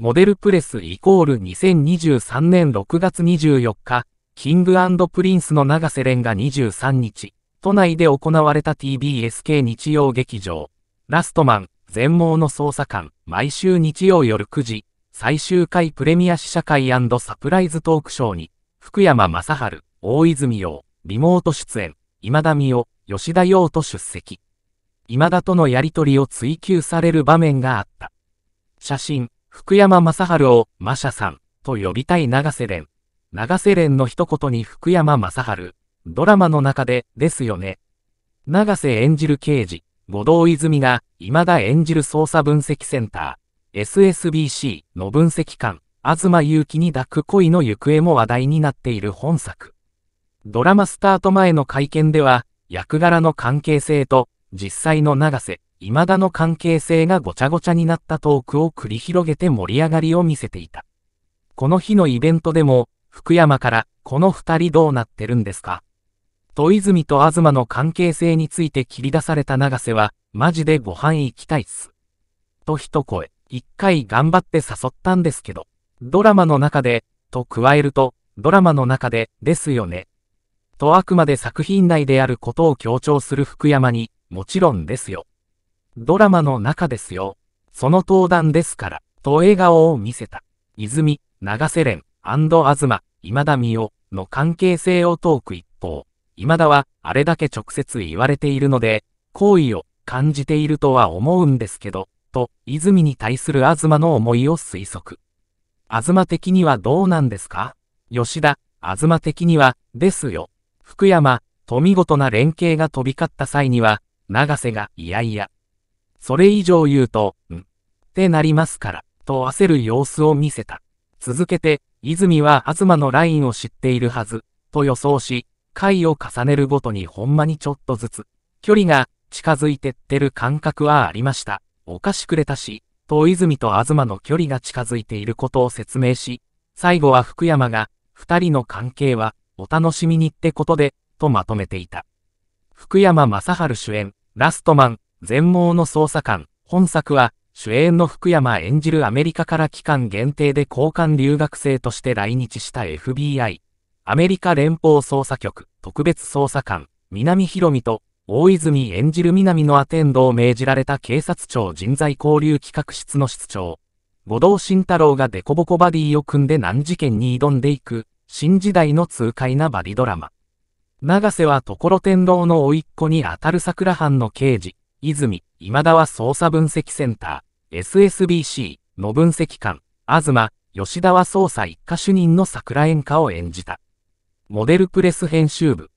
モデルプレスイコール2023年6月24日、キングプリンスの永瀬廉が23日、都内で行われた TBSK 日曜劇場、ラストマン、全盲の捜査官、毎週日曜夜9時、最終回プレミア試写会サプライズトークショーに、福山雅治、大泉洋、リモート出演、今田美代、吉田洋と出席。今田とのやりとりを追求される場面があった。写真、福山雅治をマシャさんと呼びたい長瀬廉。長瀬廉の一言に福山雅治。ドラマの中でですよね。長瀬演じる刑事、後藤泉が今田演じる捜査分析センター、SSBC の分析官、東祐樹に抱く恋の行方も話題になっている本作。ドラマスタート前の会見では、役柄の関係性と実際の長瀬、未だの関係性がごちゃごちゃになったトークを繰り広げて盛り上がりを見せていた。この日のイベントでも、福山から、この二人どうなってるんですか戸泉と東の関係性について切り出された永瀬は、マジでご飯行きたいっす。と一声、一回頑張って誘ったんですけど、ドラマの中で、と加えると、ドラマの中で、ですよね。とあくまで作品内であることを強調する福山に、もちろんですよ。ドラマの中ですよ。その登壇ですから、と笑顔を見せた。泉、長瀬廉、東、今田美代の関係性をトーク一方、今田はあれだけ直接言われているので、好意を感じているとは思うんですけど、と、泉に対する東の思いを推測。東的にはどうなんですか吉田、東的には、ですよ。福山、と見事な連携が飛び交った際には、長瀬が、いやいや、それ以上言うと、んってなりますから、と焦る様子を見せた。続けて、泉は東のラインを知っているはず、と予想し、回を重ねるごとにほんまにちょっとずつ、距離が近づいてってる感覚はありました。おかしくれたし、と泉と東の距離が近づいていることを説明し、最後は福山が、二人の関係は、お楽しみにってことで、とまとめていた。福山雅治主演、ラストマン、全盲の捜査官、本作は、主演の福山演じるアメリカから期間限定で交換留学生として来日した FBI、アメリカ連邦捜査局特別捜査官、南博美と、大泉演じる南のアテンドを命じられた警察庁人材交流企画室の室長、後藤慎太郎がデコボコバディを組んで難事件に挑んでいく、新時代の痛快なバディドラマ。長瀬は所天狼の甥っ子にあたる桜藩の刑事、泉、今田は捜査分析センター、SSBC の分析官、東、吉田は捜査一課主任の桜園歌を演じた。モデルプレス編集部、